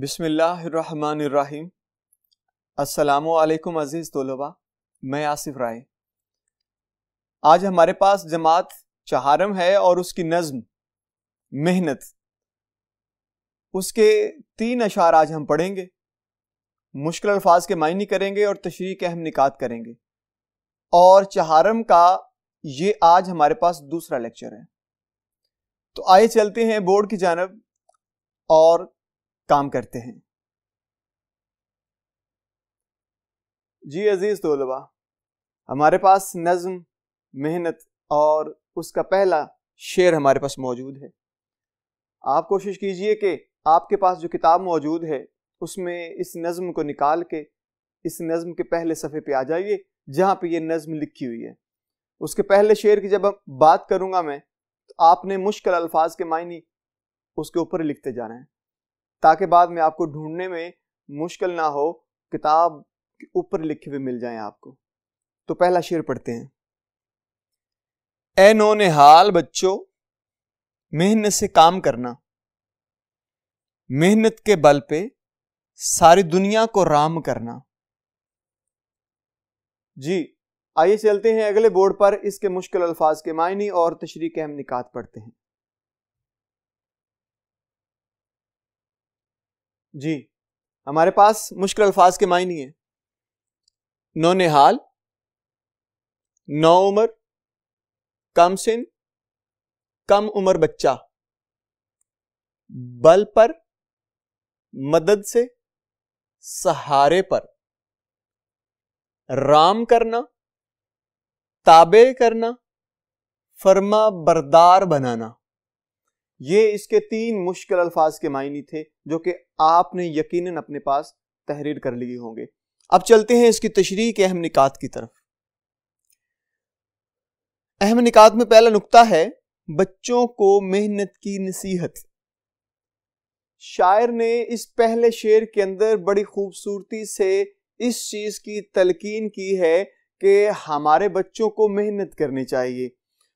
बिसमीम् अल्लाम अज़ीज़ तोलबा मैं आसिफ राय आज हमारे पास जमात चहारम है और उसकी नज़म मेहनत उसके तीन अशार आज हम पढ़ेंगे मुश्किल अल्फाज के मायने करेंगे और तशरी के अहम निकात करेंगे और चहारम का ये आज हमारे पास दूसरा लेक्चर है तो आइए चलते हैं बोर्ड की जानब और काम करते हैं जी अजीज़ तोलबा हमारे पास नज़म मेहनत और उसका पहला शेर हमारे पास मौजूद है आप कोशिश कीजिए कि आपके पास जो किताब मौजूद है उसमें इस नज़म को निकाल के इस नज़्म के पहले सफ़े पे आ जाइए जहाँ पे ये नज़म लिखी हुई है उसके पहले शेर की जब बात करूँगा मैं तो आपने मुश्किल अल्फाज के मायने उसके ऊपर लिखते जाना है ताकि बाद में आपको ढूंढने में मुश्किल ना हो किताब के ऊपर लिखे हुए मिल जाए आपको तो पहला शेर पढ़ते हैं ए नो निहाल बच्चों मेहनत से काम करना मेहनत के बल पे सारी दुनिया को राम करना जी आइए चलते हैं अगले बोर्ड पर इसके मुश्किल अल्फाज के मायने और तशरी के हम निकात पढ़ते हैं जी हमारे पास मुश्किल अल्फाज के मायने हैं नौ निहाल नौ उम्र कम सिन कम उम्र बच्चा बल पर मदद से सहारे पर राम करना ताबे करना फर्मा बरदार बनाना ये इसके तीन मुश्किल अल्फाज के मायने थे जो कि आपने यकीनन अपने पास तहरीर कर लिए होंगे अब चलते हैं इसकी तशरी के अहम निकात की तरफ अहम निकात में पहला नुकता है बच्चों को मेहनत की नसीहत शायर ने इस पहले शेर के अंदर बड़ी खूबसूरती से इस चीज़ की तलकीन की है कि हमारे बच्चों को मेहनत करनी चाहिए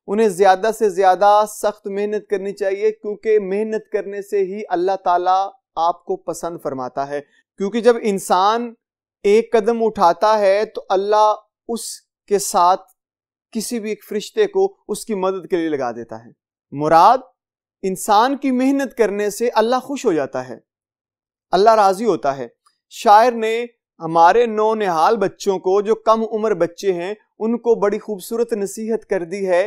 उन्हें ज़्यादा से ज़्यादा सख्त मेहनत करनी चाहिए क्योंकि मेहनत करने से ही अल्लाह ताला आपको पसंद फरमाता है क्योंकि जब इंसान एक कदम उठाता है तो अल्लाह उसके साथ किसी भी एक फरिश्ते को उसकी मदद के लिए लगा देता है मुराद इंसान की मेहनत करने से अल्लाह खुश हो जाता है अल्लाह राज़ी होता है शायर ने हमारे नौनिहाल बच्चों को जो कम उम्र बच्चे हैं उनको बड़ी खूबसूरत नसीहत कर दी है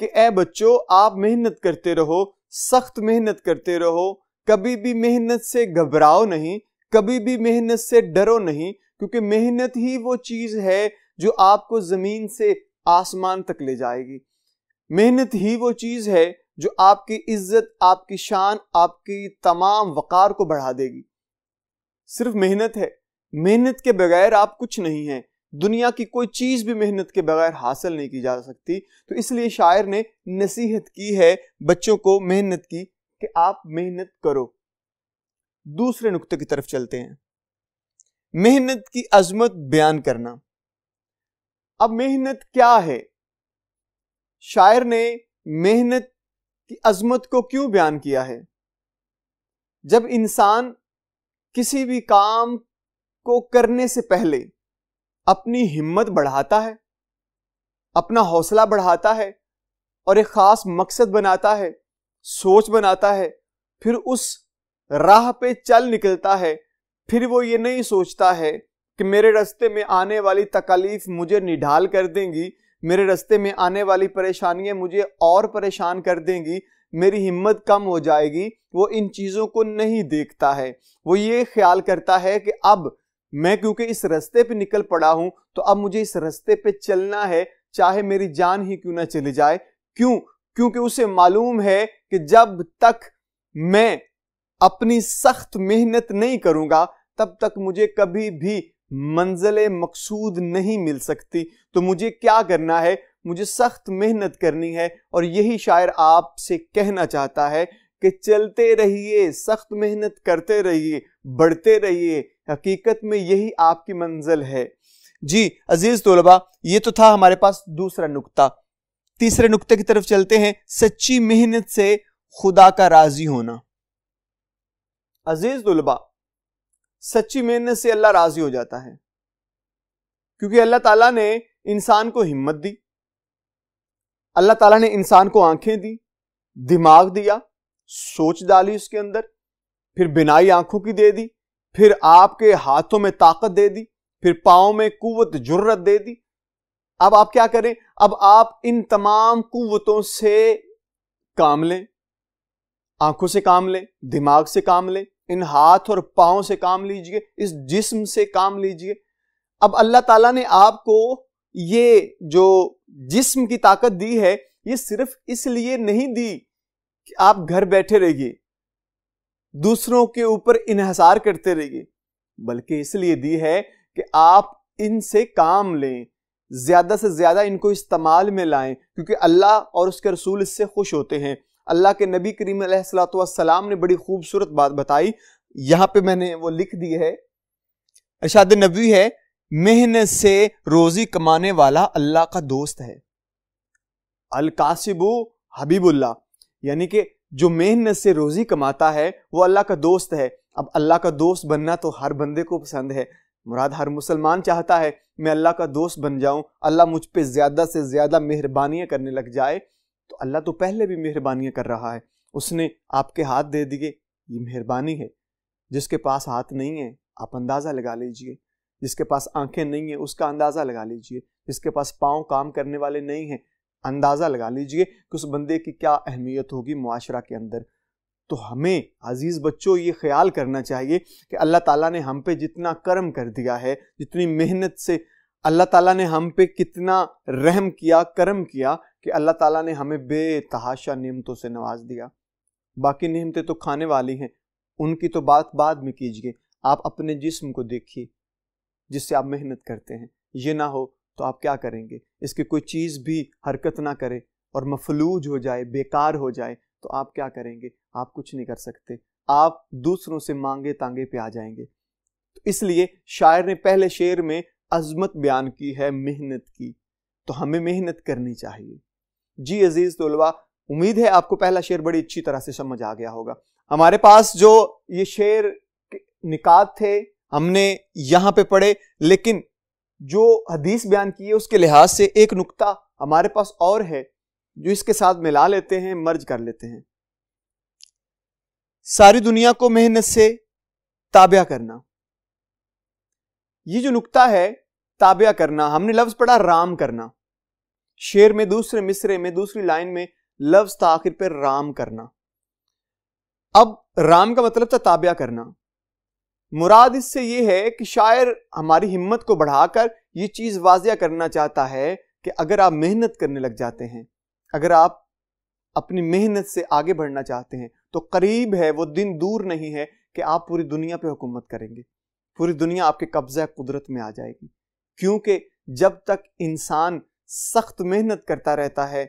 कि ए बच्चों आप मेहनत करते रहो सख्त मेहनत करते रहो कभी भी मेहनत से घबराओ नहीं कभी भी मेहनत से डरो नहीं क्योंकि मेहनत ही वो चीज़ है जो आपको ज़मीन से आसमान तक ले जाएगी मेहनत ही वो चीज़ है जो आपकी इज्जत आपकी शान आपकी तमाम वक़ार को बढ़ा देगी सिर्फ मेहनत है मेहनत के बगैर आप कुछ नहीं हैं दुनिया की कोई चीज़ भी मेहनत के बगैर हासिल नहीं की जा सकती तो इसलिए शायर ने नसीहत की है बच्चों को मेहनत की कि आप मेहनत करो दूसरे नुक्ते की तरफ चलते हैं मेहनत की अजमत बयान करना अब मेहनत क्या है शायर ने मेहनत की अजमत को क्यों बयान किया है जब इंसान किसी भी काम को करने से पहले अपनी हिम्मत बढ़ाता है अपना हौसला बढ़ाता है और एक ख़ास मकसद बनाता है सोच बनाता है फिर उस राह पे चल निकलता है फिर वो ये नहीं सोचता है कि मेरे रास्ते में आने वाली तकलीफ़ मुझे निढाल कर देंगी मेरे रास्ते में आने वाली परेशानियां मुझे और परेशान कर देंगी मेरी हिम्मत कम हो जाएगी वो इन चीज़ों को नहीं देखता है वो ये ख्याल करता है कि अब मैं क्योंकि इस रास्ते पे निकल पड़ा हूं तो अब मुझे इस रास्ते पे चलना है चाहे मेरी जान ही क्यों ना चली जाए क्यों क्योंकि उसे मालूम है कि जब तक मैं अपनी सख्त मेहनत नहीं करूंगा तब तक मुझे कभी भी मंजिल मकसूद नहीं मिल सकती तो मुझे क्या करना है मुझे सख्त मेहनत करनी है और यही शायर आपसे कहना चाहता है कि चलते रहिए सख्त मेहनत करते रहिए बढ़ते रहिए हकीकत में यही आपकी मंजिल है जी अजीज तोलबा ये तो था हमारे पास दूसरा नुकता तीसरे नुकते की तरफ चलते हैं सच्ची मेहनत से खुदा का राजी होना अजीज तोलबा सच्ची मेहनत से अल्लाह राजी हो जाता है क्योंकि अल्लाह ताला ने इंसान को हिम्मत दी अल्लाह ताला ने इंसान को आंखें दी दिमाग दिया सोच डाली उसके अंदर फिर बिनाई आंखों की दे दी फिर आपके हाथों में ताकत दे दी फिर पाओ में कुवत जुर्रत दे दी अब आप क्या करें अब आप इन तमाम कुवतों से काम लें आंखों से काम लें दिमाग से काम लें इन हाथ और पाओ से काम लीजिए इस जिस्म से काम लीजिए अब अल्लाह ताला ने आपको ये जो जिस्म की ताकत दी है ये सिर्फ इसलिए नहीं दी आप घर बैठे रहिए दूसरों के ऊपर इन्हसार करते रहिए बल्कि इसलिए दी है कि आप इनसे काम लें ज्यादा से ज्यादा इनको इस्तेमाल में लाएं क्योंकि अल्लाह और उसके रसूल इससे खुश होते हैं अल्लाह के नबी करीम सलाम ने बड़ी खूबसूरत बात बताई यहां पे मैंने वो लिख दी है अरशाद नबी है मेहनत से रोजी कमाने वाला अल्लाह का दोस्त है अलकासिबू हबीबुल्ला यानी कि जो मेहनत से रोज़ी कमाता है वो अल्लाह का दोस्त है अब अल्लाह का दोस्त बनना तो हर बंदे को पसंद है मुराद हर मुसलमान चाहता है मैं अल्लाह का दोस्त बन जाऊं अल्लाह मुझ पर ज़्यादा से ज़्यादा मेहरबानियाँ करने लग जाए तो अल्लाह तो पहले भी मेहरबानियाँ कर रहा है उसने आपके हाथ दे दिए ये मेहरबानी है जिसके पास हाथ नहीं है आप अंदाज़ा लगा लीजिए जिसके पास आंखें नहीं है उसका अंदाज़ा लगा लीजिए जिसके पास पाँव काम करने वाले नहीं हैं अंदाज़ा लगा लीजिए कि उस बंदे की क्या अहमियत होगी माशरा के अंदर तो हमें अज़ीज़ बच्चों ये ख्याल करना चाहिए कि अल्लाह ताला ने हम पे जितना कर्म कर दिया है जितनी मेहनत से अल्लाह ताला ने हम पे कितना रहम किया कर्म किया कि अल्लाह ताला ने हमें बेतहाशा नियमतों से नवाज दिया बाकी नियमतें तो खाने वाली हैं उनकी तो बात बाद में कीजिए आप अपने जिस्म को देखिए जिससे आप मेहनत करते हैं ये ना हो तो आप क्या करेंगे इसकी कोई चीज़ भी हरकत ना करे और मफलूज हो जाए बेकार हो जाए तो आप क्या करेंगे आप कुछ नहीं कर सकते आप दूसरों से मांगे तांगे पे आ जाएंगे तो इसलिए शायर ने पहले शेर में अजमत बयान की है मेहनत की तो हमें मेहनत करनी चाहिए जी अजीज तोलवा उम्मीद है आपको पहला शेर बड़ी अच्छी तरह से समझ आ गया होगा हमारे पास जो ये शेर निकात थे हमने यहाँ पे पढ़े लेकिन जो हदीस बयान की है उसके लिहाज से एक नुक्ता हमारे पास और है जो इसके साथ मिला लेते हैं मर्ज कर लेते हैं सारी दुनिया को मेहनत से ताबिया करना ये जो नुक्ता है ताबिया करना हमने लफ्ज पढ़ा राम करना शेर में दूसरे मिसरे में दूसरी लाइन में लफ्ज था तो आखिर पर राम करना अब राम का मतलब था ताबिया करना मुराद इससे ये है कि शायर हमारी हिम्मत को बढ़ाकर ये चीज़ वाजिया करना चाहता है कि अगर आप मेहनत करने लग जाते हैं अगर आप अपनी मेहनत से आगे बढ़ना चाहते हैं तो करीब है वो दिन दूर नहीं है कि आप पूरी दुनिया पे हुकूमत करेंगे पूरी दुनिया आपके कब्जा कुदरत में आ जाएगी क्योंकि जब तक इंसान सख्त मेहनत करता रहता है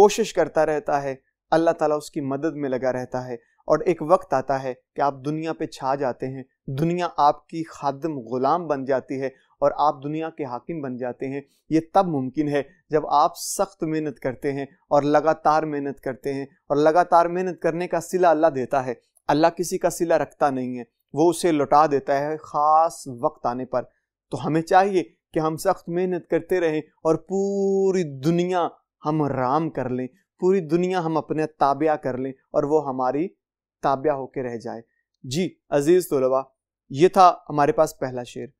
कोशिश करता रहता है अल्लाह ताला उसकी मदद में लगा रहता है और एक वक्त आता है कि आप दुनिया पे छा जाते हैं दुनिया आपकी खादम ग़ुलाम बन जाती है और आप दुनिया के हाकिम बन जाते हैं ये तब मुमकिन है जब आप सख्त मेहनत करते हैं और लगातार मेहनत करते हैं और लगातार मेहनत करने का सिला अल्लाह देता है अल्लाह किसी का सिला रखता नहीं है वो उसे लौटा देता है ख़ास वक्त आने पर तो हमें चाहिए कि हम सख्त मेहनत करते रहें और पूरी दुनिया हम राम कर लें पूरी दुनिया हम अपने ताबिया कर लें और वो हमारी ताब्या होकर रह जाए जी अजीज तोलवा ये था हमारे पास पहला शेर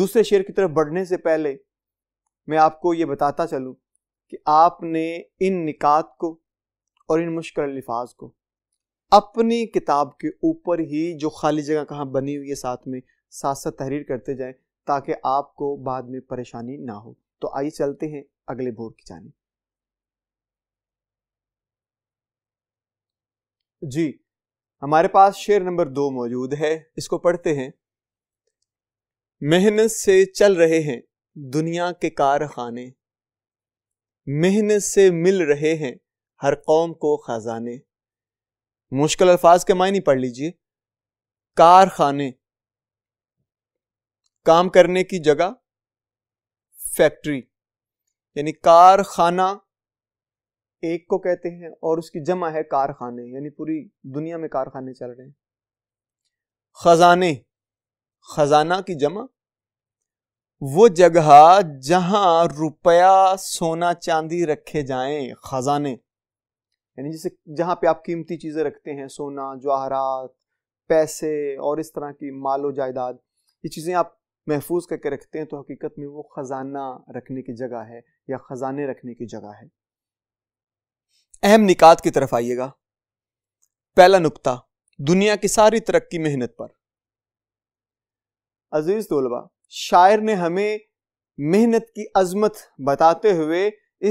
दूसरे शेर की तरफ बढ़ने से पहले मैं आपको ये बताता चलूं कि आपने इन निकात को और इन मुश्किल लिफाज को अपनी किताब के ऊपर ही जो खाली जगह कहाँ बनी हुई है साथ में साथ साथ तहरीर करते जाएं ताकि आपको बाद में परेशानी ना हो तो आइए चलते हैं अगले बोर की जाने जी हमारे पास शेर नंबर दो मौजूद है इसको पढ़ते हैं मेहनत से चल रहे हैं दुनिया के कारखाने मेहनत से मिल रहे हैं हर कौम को खजाने मुश्किल अल्फाज के मायने पढ़ लीजिए कारखाने काम करने की जगह फैक्ट्री यानी कारखाना एक को कहते हैं और उसकी जमा है कारखाने यानी पूरी दुनिया में कारखाने चल रहे हैं खजाने खजाना की जमा वो जगह जहां रुपया सोना चांदी रखे जाएं खजाने यानी जैसे जहां पे आप कीमती चीजें रखते हैं सोना जवाहरात पैसे और इस तरह की मालो जायदाद ये चीज़ें आप महफूज करके रखते हैं तो हकीकत में वो ख़जाना रखने की जगह है या ख़जाने रखने की जगह है अहम निकात की तरफ आइएगा पहला नुकता दुनिया की सारी तरक्की मेहनत पर अजीज तोलबा शायर ने हमें मेहनत की अजमत बताते हुए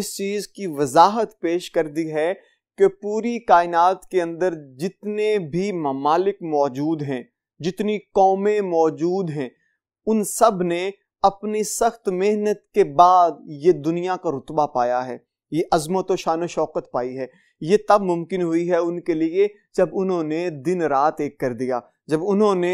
इस चीज़ की वजाहत पेश कर दी है कि पूरी कायनात के अंदर जितने भी ममालिक मौजूद हैं जितनी कौमें मौजूद हैं उन सब ने अपनी सख्त मेहनत के बाद ये दुनिया का रुतबा पाया है ये अज़मत व शान शौकत पाई है ये तब मुमकिन हुई है उनके लिए जब उन्होंने दिन रात एक कर दिया जब उन्होंने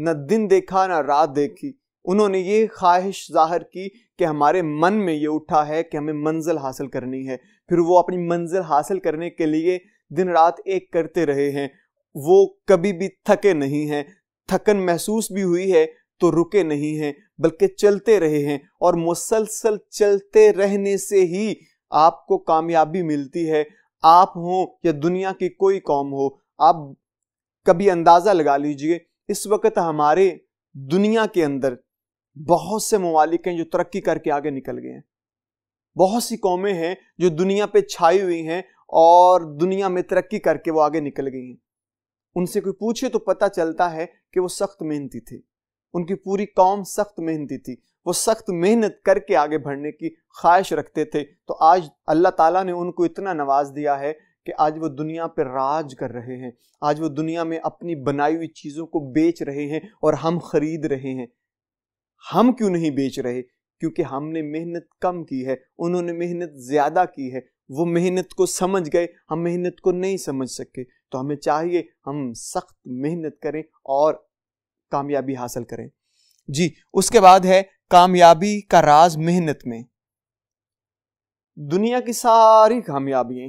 न दिन देखा ना रात देखी उन्होंने ये ख्वाहिश जाहिर की कि हमारे मन में ये उठा है कि हमें मंजिल हासिल करनी है फिर वो अपनी मंजिल हासिल करने के लिए दिन रात एक करते रहे हैं वो कभी भी थके नहीं हैं थकन महसूस भी हुई है तो रुके नहीं हैं बल्कि चलते रहे हैं और मुसलसल चलते रहने से ही आपको कामयाबी मिलती है आप हो या दुनिया की कोई कौम हो आप कभी अंदाज़ा लगा लीजिए इस वक्त हमारे दुनिया के अंदर बहुत से ममालिक हैं जो तरक्की करके आगे निकल गए हैं बहुत सी कौमें हैं जो दुनिया पे छाई हुई हैं और दुनिया में तरक्की करके वो आगे निकल गई हैं उनसे कोई पूछे तो पता चलता है कि वो सख्त मेहनती थे उनकी पूरी कौम सख्त मेहनती थी वो सख्त मेहनत करके आगे बढ़ने की ख्वाहिश रखते थे तो आज अल्लाह ताला ने उनको इतना नवाज दिया है कि आज वो दुनिया पर राज कर रहे हैं आज वो दुनिया में अपनी बनाई हुई चीज़ों को बेच रहे हैं और हम खरीद रहे हैं हम क्यों नहीं बेच रहे क्योंकि हमने मेहनत कम की है उन्होंने मेहनत ज़्यादा की है वो मेहनत को समझ गए हम मेहनत को नहीं समझ सके तो हमें चाहिए हम सख्त मेहनत करें और कामयाबी हासिल करें जी उसके बाद है कामयाबी का राज मेहनत में दुनिया की सारी कामयाबियां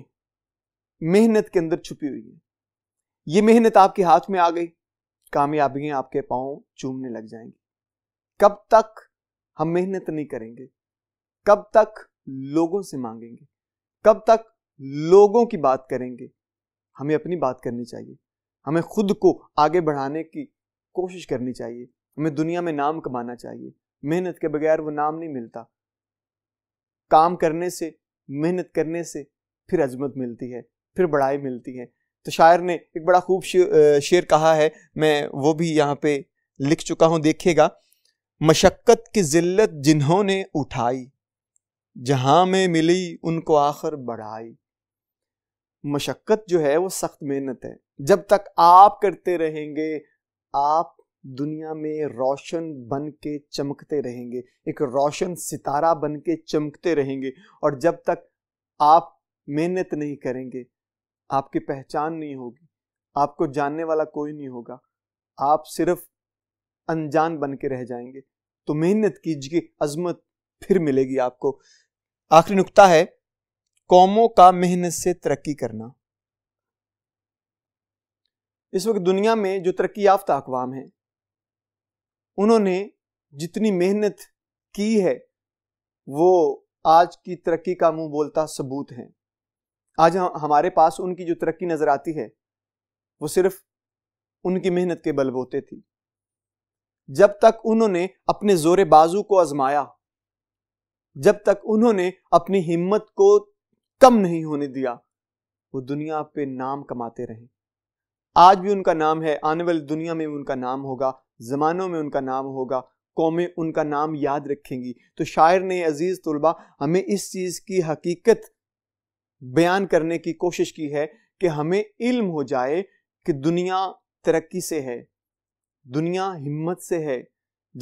मेहनत के अंदर छुपी हुई है ये मेहनत आपके हाथ में आ गई कामयाबियां आपके पाओ चूमने लग जाएंगी कब तक हम मेहनत नहीं करेंगे कब तक लोगों से मांगेंगे कब तक लोगों की बात करेंगे हमें अपनी बात करनी चाहिए हमें खुद को आगे बढ़ाने की कोशिश करनी चाहिए हमें दुनिया में नाम कमाना चाहिए मेहनत के बगैर वो नाम नहीं मिलता काम करने से मेहनत करने से फिर अजमत मिलती है फिर बड़ाई मिलती है तो शायर ने एक बड़ा खूब शेर कहा है मैं वो भी यहाँ पे लिख चुका हूँ देखिएगा मशक्क़त की जिल्लत जिन्होंने उठाई जहाँ में मिली उनको आखिर बढ़ाई मशक्क़त जो है वो सख्त मेहनत है जब तक आप करते रहेंगे आप दुनिया में रोशन बन के चमकते रहेंगे एक रोशन सितारा बन के चमकते रहेंगे और जब तक आप मेहनत नहीं करेंगे आपकी पहचान नहीं होगी आपको जानने वाला कोई नहीं होगा आप सिर्फ अनजान बन के रह जाएंगे तो मेहनत कीजिए अजमत फिर मिलेगी आपको आखिरी नुकता है कौमों का मेहनत से तरक्की करना इस वक्त दुनिया में जो तरक्की याफ्ता अकवाम है उन्होंने जितनी मेहनत की है वो आज की तरक्की का मुंह बोलता सबूत है आज हमारे पास उनकी जो तरक्की नज़र आती है वो सिर्फ उनकी मेहनत के बलबोते थी जब तक उन्होंने अपने जोरे बाजू को आजमाया जब तक उन्होंने अपनी हिम्मत को कम नहीं होने दिया वो दुनिया पे नाम कमाते रहे आज भी उनका नाम है आने वाली दुनिया में भी उनका नाम होगा ज़मानों में उनका नाम होगा कौमें उनका नाम याद रखेंगी तो शायर ने अज़ीज़ तलबा हमें इस चीज़ की हकीकत बयान करने की कोशिश की है कि हमें इल्म हो जाए कि दुनिया तरक्की से है दुनिया हिम्मत से है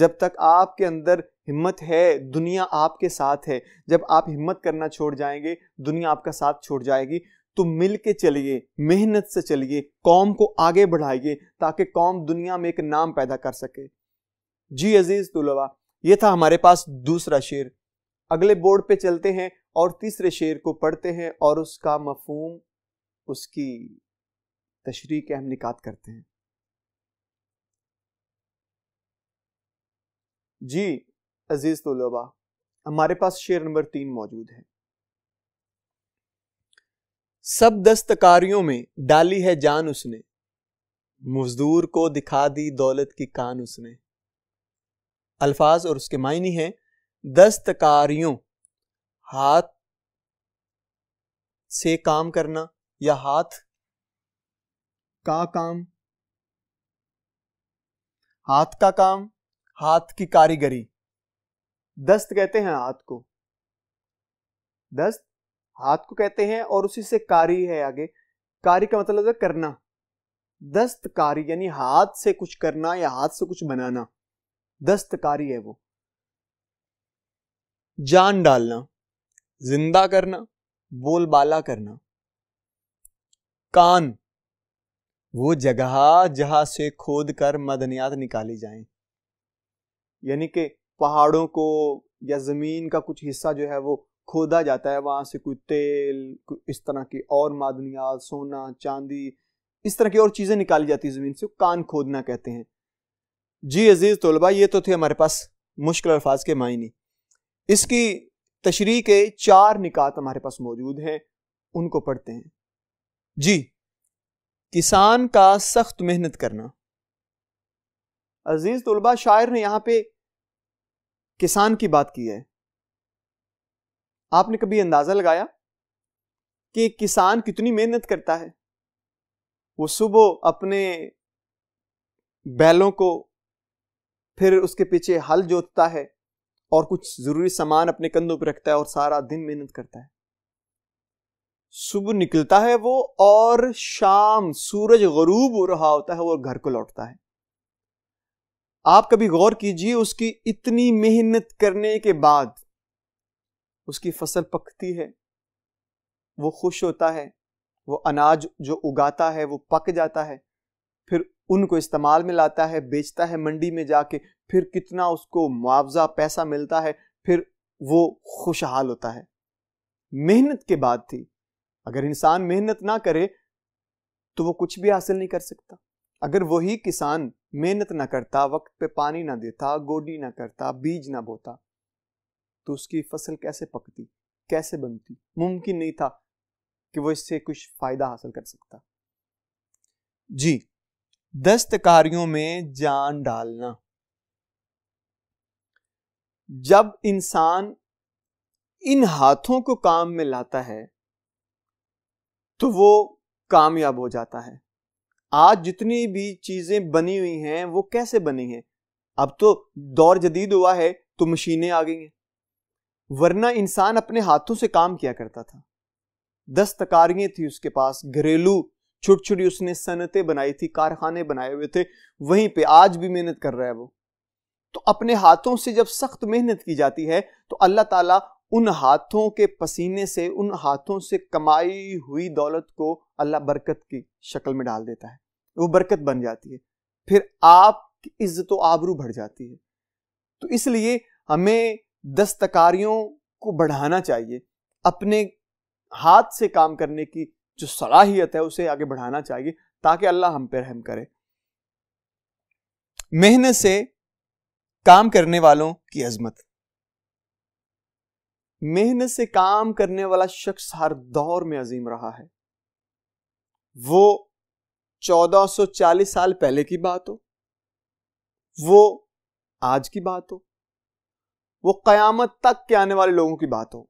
जब तक आपके अंदर हिम्मत है दुनिया आपके साथ है जब आप हिम्मत करना छोड़ जाएंगे दुनिया आपका साथ छोड़ जाएगी तो मिल के चलिए मेहनत से चलिए कौम को आगे बढ़ाइए ताकि कौम दुनिया में एक नाम पैदा कर सके जी अजीज तुलवा ये था हमारे पास दूसरा शेर अगले बोर्ड पे चलते हैं और तीसरे शेर को पढ़ते हैं और उसका मफहम उसकी तशरी के हम निकात करते हैं जी अजीज तलबा हमारे पास शेर नंबर तीन मौजूद है सब दस्तकारियों में डाली है जान उसने मजदूर को दिखा दी दौलत की कान उसने अल्फाज और उसके मायने हैं दस्तकारियों हाथ से काम करना या हाथ का काम हाथ का काम हाथ की कारीगरी दस्त कहते हैं हाथ को दस्त हाथ को कहते हैं और उसी से कार्य है आगे कार्य का मतलब है करना दस्तकारी यानी हाथ से कुछ करना या हाथ से कुछ बनाना दस्तकारी है वो जान डालना जिंदा करना बोलबाला करना कान वो जगह जहां से खोद कर मदनियात निकाली जाए यानी कि पहाड़ों को या जमीन का कुछ हिस्सा जो है वो खोदा जाता है वहाँ से कोई तेल इस तरह की और मादनियात सोना चांदी इस तरह की और चीज़ें निकाली जाती है ज़मीन से कान खोदना कहते हैं जी अजीज़ तलबा ये तो थे हमारे पास मुश्किल अल्फाज के मायने इसकी तशरी के चार निकात हमारे पास मौजूद हैं उनको पढ़ते हैं जी किसान का सख्त मेहनत करना अजीज तलबा शायर ने यहाँ पे किसान की बात की है आपने कभी अंदाज़ा लगाया कि किसान कितनी मेहनत करता है वो सुबह अपने बैलों को फिर उसके पीछे हल जोतता है और कुछ ज़रूरी सामान अपने कंधों पर रखता है और सारा दिन मेहनत करता है सुबह निकलता है वो और शाम सूरज गरूब हो रहा होता है वो घर को लौटता है आप कभी गौर कीजिए उसकी इतनी मेहनत करने के बाद उसकी फसल पकती है वो खुश होता है वो अनाज जो उगाता है वो पक जाता है फिर उनको इस्तेमाल में लाता है बेचता है मंडी में जाके फिर कितना उसको मुआवजा पैसा मिलता है फिर वो खुशहाल होता है मेहनत के बाद थी अगर इंसान मेहनत ना करे तो वो कुछ भी हासिल नहीं कर सकता अगर वही किसान मेहनत ना करता वक्त पे पानी ना देता गोडी ना करता बीज ना बोता तो उसकी फसल कैसे पकती कैसे बनती मुमकिन नहीं था कि वो इससे कुछ फायदा हासिल कर सकता जी दस्तकारियों में जान डालना जब इंसान इन हाथों को काम में लाता है तो वो कामयाब हो जाता है आज जितनी भी चीजें बनी हुई हैं वो कैसे बनी हैं अब तो दौर जदीद हुआ है तो मशीनें आ गई हैं वरना इंसान अपने हाथों से काम किया करता था दस्तकारियां थी उसके पास घरेलू छोटी छोटी उसने सनतें बनाई थी कारखाने बनाए हुए थे वहीं पे आज भी मेहनत कर रहा है वो तो अपने हाथों से जब सख्त मेहनत की जाती है तो अल्लाह ताला उन हाथों के पसीने से उन हाथों से कमाई हुई दौलत को अल्लाह बरकत की शक्ल में डाल देता है वो बरकत बन जाती है फिर आप इज्जत आबरू बढ़ जाती है तो इसलिए हमें दस्तकारियों को बढ़ाना चाहिए अपने हाथ से काम करने की जो सलाहियत है उसे आगे बढ़ाना चाहिए ताकि अल्लाह हम पे रहम करे मेहनत से काम करने वालों की अजमत मेहनत से काम करने वाला शख्स हर दौर में अजीम रहा है वो 1440 साल पहले की बात हो वो आज की बात हो वो क़यामत तक के आने वाले लोगों की बात हो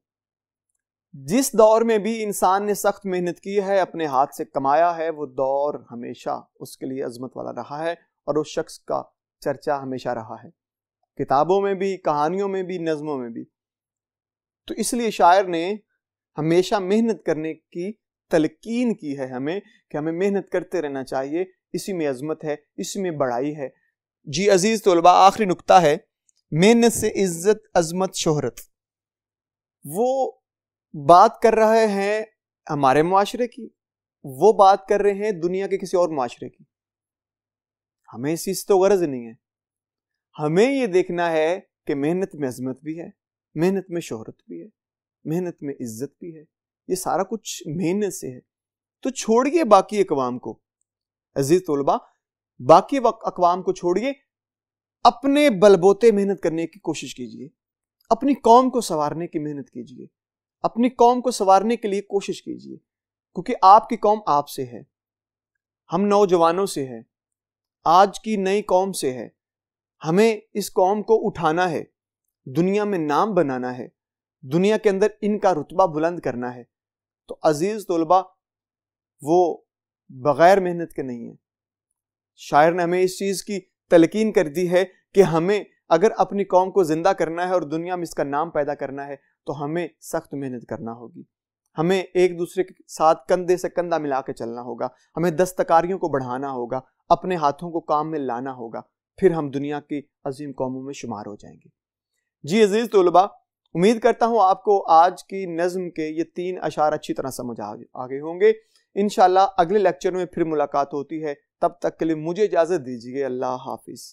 जिस दौर में भी इंसान ने सख्त मेहनत की है अपने हाथ से कमाया है वो दौर हमेशा उसके लिए अजमत वाला रहा है और उस शख्स का चर्चा हमेशा रहा है किताबों में भी कहानियों में भी नज्मों में भी तो इसलिए शायर ने हमेशा मेहनत करने की तलकीन की है हमें कि हमें मेहनत करते रहना चाहिए इसी में अज़मत है इसी में बड़ाई है जी अज़ीज़ तलबा आखिरी नुकता है मेहनत से इज्जत अजमत शोहरत वो बात कर रहे हैं हमारे माशरे की वो बात कर रहे हैं दुनिया के किसी और माशरे की हमें इस चीज़ तो गर्ज नहीं है हमें ये देखना है कि मेहनत में अजमत भी है मेहनत में शोहरत भी है मेहनत में इज्जत भी है ये सारा कुछ मेहनत से है तो छोड़िए बाकी अकवाम को अजीज तलबा बाकी अकवाम को छोड़िए अपने बलबोते मेहनत करने की कोशिश कीजिए अपनी कौम को संवारने की मेहनत कीजिए अपनी कौम को संवारने के लिए कोशिश कीजिए क्योंकि आपकी कौम आपसे है हम नौजवानों से है आज की नई कौम से है हमें इस कौम को उठाना है दुनिया में नाम बनाना है दुनिया के अंदर इनका रुतबा बुलंद करना है तो अजीज़ तलबा वो बग़ैर मेहनत के नहीं है शायर ने हमें इस चीज़ की तलकीन कर दी है कि हमें अगर अपनी कौम को ज़िंदा करना है और दुनिया में इसका नाम पैदा करना है तो हमें सख्त मेहनत करना होगी हमें एक दूसरे के साथ कंधे से कंधा मिला के चलना होगा हमें दस्तकारियों को बढ़ाना होगा अपने हाथों को काम में लाना होगा फिर हम दुनिया की अजीम कौमों में शुमार हो जाएंगे जी अजीज़ तलबा उम्मीद करता हूँ आपको आज की नज़म के ये तीन अशार अच्छी तरह समझ आ गए होंगे इन अगले लेक्चर में फिर मुलाकात होती है तब तक के लिए मुझे इजाज़त दीजिए अल्लाह हाफिज़